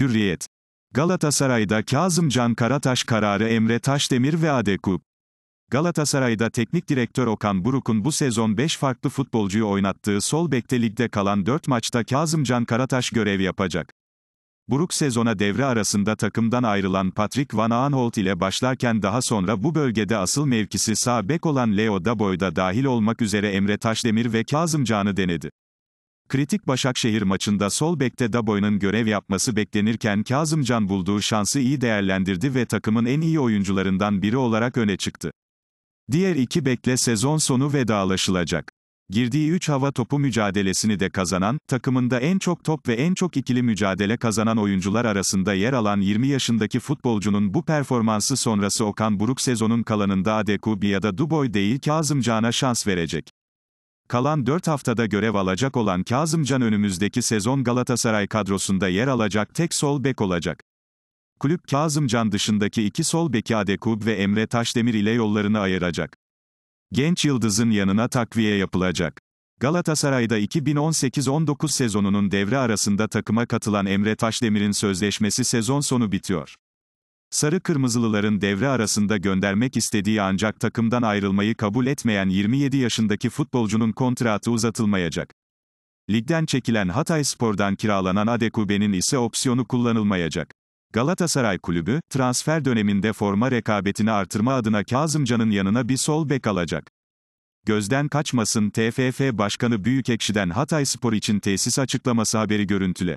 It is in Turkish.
Hürriyet. Galatasaray'da Kazım Can Karataş kararı Emre Taşdemir ve Adekup. Galatasaray'da teknik direktör Okan Buruk'un bu sezon 5 farklı futbolcuyu oynattığı sol bekte ligde kalan 4 maçta Kazım Can Karataş görev yapacak. Buruk sezona devre arasında takımdan ayrılan Patrick Van Aanholt ile başlarken daha sonra bu bölgede asıl mevkisi sağ bek olan Leo Daboy'da dahil olmak üzere Emre Taşdemir ve Kazım Can'ı denedi. Kritik Başakşehir maçında sol bekte Daboy'un görev yapması beklenirken Kazımcan bulduğu şansı iyi değerlendirdi ve takımın en iyi oyuncularından biri olarak öne çıktı. Diğer iki bekle sezon sonu vedalaşılacak. Girdiği 3 hava topu mücadelesini de kazanan, takımında en çok top ve en çok ikili mücadele kazanan oyuncular arasında yer alan 20 yaşındaki futbolcunun bu performansı sonrası Okan Buruk sezonun kalanında Adeku ya da Duboy değil Kazımcan'a şans verecek. Kalan 4 haftada görev alacak olan Kazımcan önümüzdeki sezon Galatasaray kadrosunda yer alacak tek sol bek olacak. Kulüp Kazımcan dışındaki iki sol beki Adekub ve Emre Taşdemir ile yollarını ayıracak. Genç Yıldız'ın yanına takviye yapılacak. Galatasaray'da 2018-19 sezonunun devre arasında takıma katılan Emre Taşdemir'in sözleşmesi sezon sonu bitiyor. Sarı Kırmızılıların devre arasında göndermek istediği ancak takımdan ayrılmayı kabul etmeyen 27 yaşındaki futbolcunun kontratı uzatılmayacak. Ligden çekilen Hatay Spor'dan kiralanan Adekube'nin ise opsiyonu kullanılmayacak. Galatasaray Kulübü, transfer döneminde forma rekabetini artırma adına Kazımcan'ın yanına bir sol bek alacak. Gözden kaçmasın TFF Başkanı Büyükekşi'den Hatay Spor için tesis açıklaması haberi görüntüle.